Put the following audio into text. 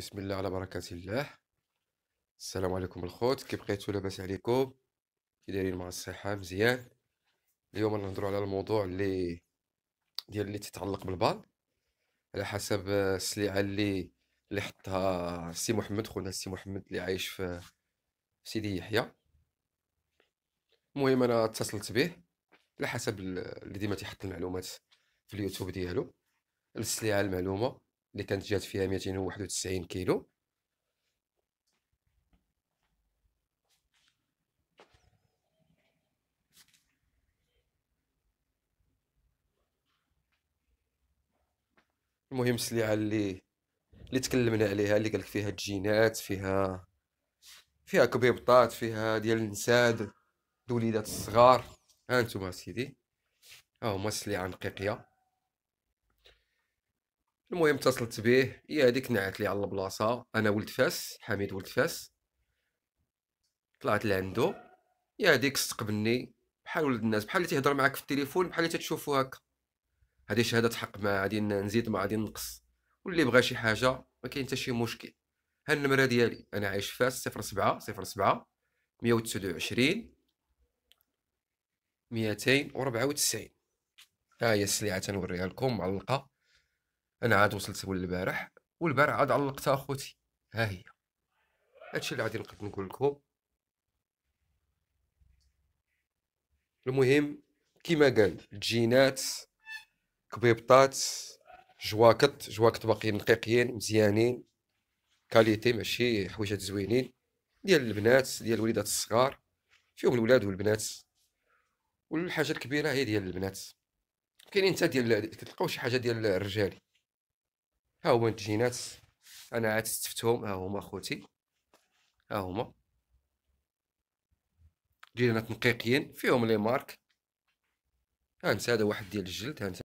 بسم الله على بركة الله السلام عليكم الخوت كيف بقيتو لاباس عليكم كي دايرين مع الصحة مزيان اليوم نهضروا على الموضوع اللي ديال اللي تتعلق بالبال على حسب السليعة اللي اللي حطها سي محمد خونا سي محمد اللي عايش في سيدي يحيى المهم انا اتصلت به على حسب اللي ديما تيحط المعلومات في اليوتيوب ديالو السليعة المعلومة اللي كانت جات فيها 291 كيلو المهم السلعه اللي اللي تكلمنا عليها اللي قالك فيها الجينات فيها فيها كبيبطات فيها ديال النساد دوليدات الصغار ها انتم سيدي ها هما السلعه النقيقيه المهم اتصلت به يا إيه، هذيك نعت لي على البلاصه انا ولد فاس حميد ولد فاس طلعت لعندو يا هذيك استقبلني بحال ولد الناس بحال اللي تيهضر معاك في التليفون بحال اللي تتشوفو هكا هذه شهاده حق ما غادي نزيد ما غادي نقص واللي بغى شي حاجه ما كاين حتى شي مشكل ها النمره ديالي انا عايش فاس 07 07 129 294 ها هي السلعه تنوريها لكم معلقه انا عاد وصلت البارح والبارح عاد علقتها اخوتي ها هي هادشي اللي غادي نقدر نقول لكم المهم كيما قال الجينات كبيبطات جواكط جواكط باقيين نقيقيين مزيانين كاليتي ماشي حويجات زوينين ديال البنات ديال الوليدات الصغار فيهم الولاد والبنات والحاجه الكبيره هي ديال البنات كاينين حتى ديال كتلقاو شي حاجه ديال الرجال ها هما الجينات انا عاد استفتهم ها هما اخوتي ها هما جينات نقيقيين فيهم لي مارك هانت هذا واحد ديال الجلد هانت